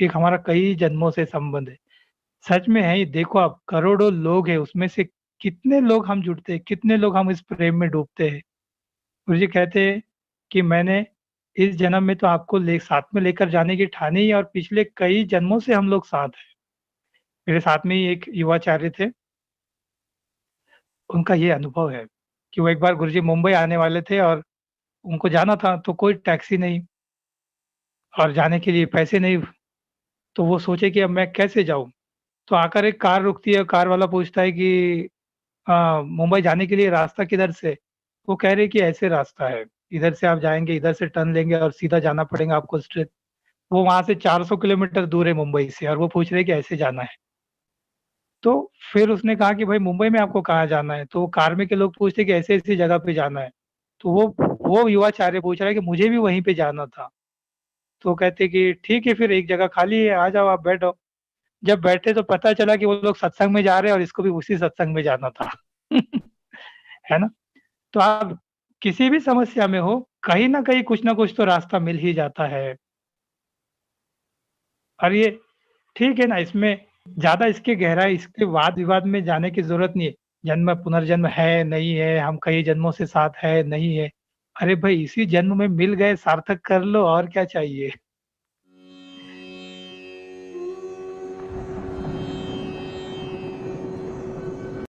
कि हमारा कई जन्मों से संबंध है सच में है ये देखो आप करोड़ों लोग हैं उसमें से कितने लोग हम जुड़ते हैं कितने लोग हम इस प्रेम में डूबते हैं गुरु जी कहते हैं कि मैंने इस जन्म में तो आपको ले साथ में लेकर जाने की ठानी है और पिछले कई जन्मों से हम लोग साथ हैं मेरे साथ में ही एक युवाचार्य थे उनका ये अनुभव है कि वो एक बार गुरु जी मुंबई आने वाले थे और उनको जाना था तो कोई टैक्सी नहीं और जाने के लिए पैसे नहीं तो वो सोचे कि अब मैं कैसे जाऊँ तो आकर एक कार रुकती है कार वाला पूछता है कि मुंबई जाने के लिए रास्ता किधर से वो कह रहे कि ऐसे रास्ता है इधर से आप जाएंगे इधर से टर्न लेंगे और सीधा जाना पड़ेगा आपको स्ट्रेट वो वहां से 400 किलोमीटर दूर है मुंबई से और वो पूछ रहे कि ऐसे जाना है तो फिर उसने कहा कि भाई मुंबई में आपको कहाँ जाना है तो कार में के लोग पूछते कि ऐसे ऐसी जगह पे जाना है तो वो वो युवाचार्य पूछ रहा है कि मुझे भी वहीं पे जाना था तो कहते कि ठीक है फिर एक जगह खाली है आ जाओ आप बैठो जब बैठे तो पता चला कि वो लोग सत्संग में जा रहे हैं और इसको भी उसी सत्संग में जाना था है ना तो आप किसी भी समस्या में हो कहीं ना कहीं कुछ ना कुछ तो रास्ता मिल ही जाता है और ये ठीक है ना इसमें ज्यादा इसके गहराई इसके वाद विवाद में जाने की जरूरत नहीं है जन्म पुनर्जन्म है नहीं है हम कई जन्मों से साथ है नहीं है अरे भाई इसी जन्म में मिल गए सार्थक कर लो और क्या चाहिए